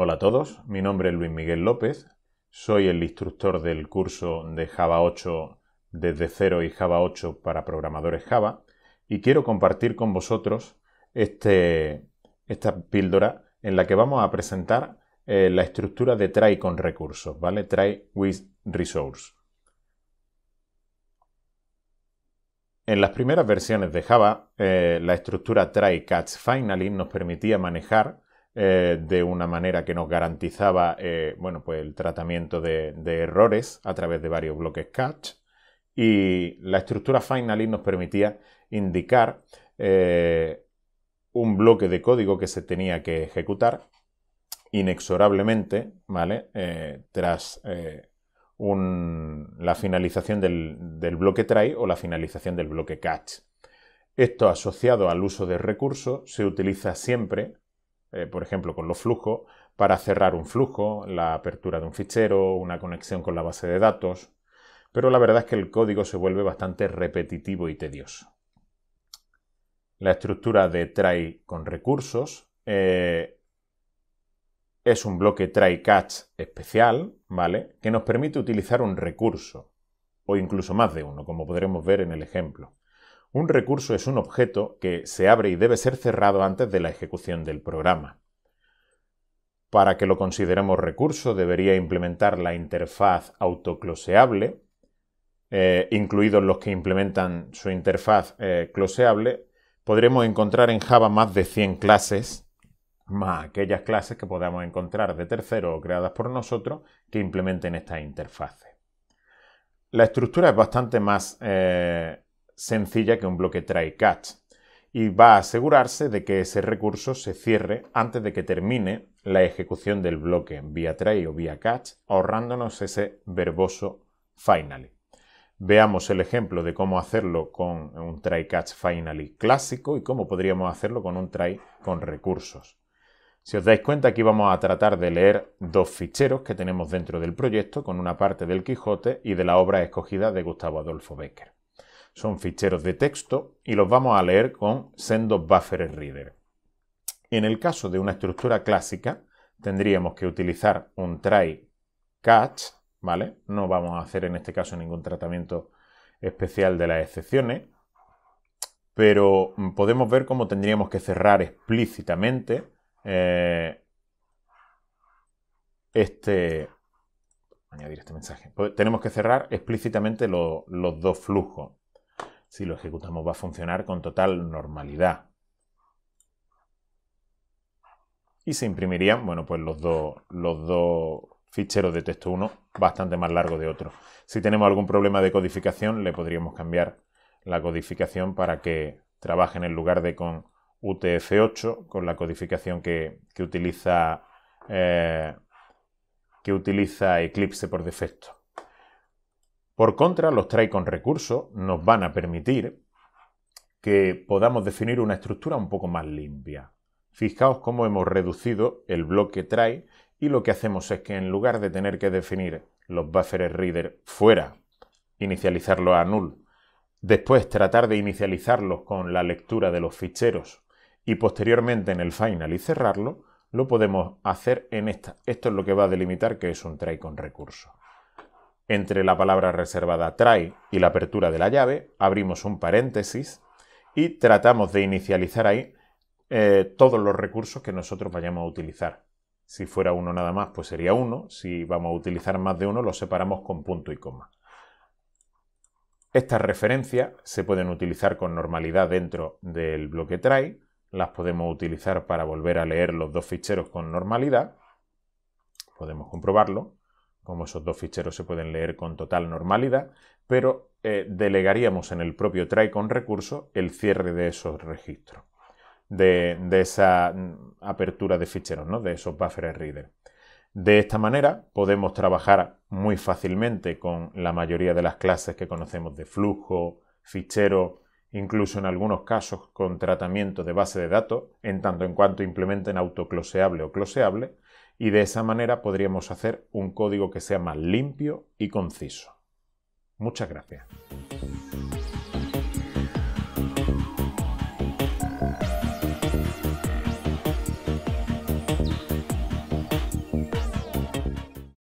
Hola a todos, mi nombre es Luis Miguel López, soy el instructor del curso de Java 8 desde cero y Java 8 para programadores Java y quiero compartir con vosotros este, esta píldora en la que vamos a presentar eh, la estructura de try con recursos, ¿vale? Try with resource. En las primeras versiones de Java, eh, la estructura try catch finally nos permitía manejar eh, de una manera que nos garantizaba eh, bueno, pues el tratamiento de, errores a través de varios bloques catch. Y la estructura Finally nos permitía indicar eh, un bloque de código que se tenía que ejecutar inexorablemente, ¿vale? tras la finalización del, del bloque try o la finalización del bloque catch. Esto asociado al uso de recursos se utiliza siempre eh, por ejemplo, con los flujos, para cerrar un flujo, la apertura de un fichero, una conexión con la base de datos, pero la verdad es que el código se vuelve bastante repetitivo y tedioso. La estructura de try con recursos eh, es un bloque try catch especial, ¿vale? Que nos permite utilizar un recurso, o incluso más de uno, como podremos ver en el ejemplo. Un recurso es un objeto que se abre y debe ser cerrado antes de la ejecución del programa. Para que lo consideremos recurso, debería implementar la interfaz autocloseable, eh, incluidos los que implementan su interfaz eh, closeable, podremos encontrar en Java más de 100 clases, más aquellas clases que podamos encontrar de tercero o creadas por nosotros que implementen estas interfaces. La estructura es bastante más eh, sencilla que un bloque try catch y va a asegurarse de que ese recurso se cierre antes de que termine la ejecución del bloque vía try o vía catch, ahorrándonos ese verboso finally. Veamos el ejemplo de cómo hacerlo con un try catch finally clásico y cómo podríamos hacerlo con un try con recursos. Si os dais cuenta, aquí vamos a tratar de leer dos ficheros que tenemos dentro del proyecto con una parte del Quijote y de la obra escogida de Gustavo Adolfo Becker son ficheros de texto y los vamos a leer con sendos buffer reader. En el caso de una estructura clásica, tendríamos que utilizar un try catch, ¿vale? No vamos a hacer en este caso ningún tratamiento especial de las excepciones, pero podemos ver cómo tendríamos que cerrar explícitamente eh, este... Añadir este mensaje. Pues tenemos que cerrar explícitamente los dos flujos, si lo ejecutamos va a funcionar con total normalidad. Y se imprimirían, bueno, pues los dos, los ficheros de texto uno bastante más largo de otro. Si tenemos algún problema de codificación, le podríamos cambiar la codificación para que trabaje en el lugar de con UTF-8, con la codificación que, utiliza, eh, que utiliza Eclipse por defecto. Por contra, los try con recursos nos van a permitir que podamos definir una estructura un poco más limpia. Fijaos cómo hemos reducido el bloque try y lo que hacemos es que en lugar de tener que definir los buffers reader fuera, inicializarlos a null, después tratar de inicializarlos con la lectura de los ficheros y posteriormente en el final y cerrarlo, lo podemos hacer en esta. Esto es lo que va a delimitar que es un try con recursos. Entre la palabra reservada try y la apertura de la llave, abrimos un paréntesis y tratamos de inicializar ahí eh, todos los recursos que nosotros vayamos a utilizar. Si fuera uno nada más, pues sería uno. Si vamos a utilizar más de uno, lo separamos con punto y coma. Estas referencias se pueden utilizar con normalidad dentro del bloque try. Las podemos utilizar para volver a leer los dos ficheros con normalidad. Podemos comprobarlo como esos dos ficheros se pueden leer con total normalidad, pero eh, delegaríamos en el propio try con recurso el cierre de esos registros, de, esa mm, apertura de ficheros, de esos buffers reader. De esta manera podemos trabajar muy fácilmente con la mayoría de las clases que conocemos de flujo, fichero, incluso en algunos casos con tratamiento de base de datos, en tanto en cuanto implementen autocloseable o closeable, y de esa manera podríamos hacer un código que sea más limpio y conciso. Muchas gracias.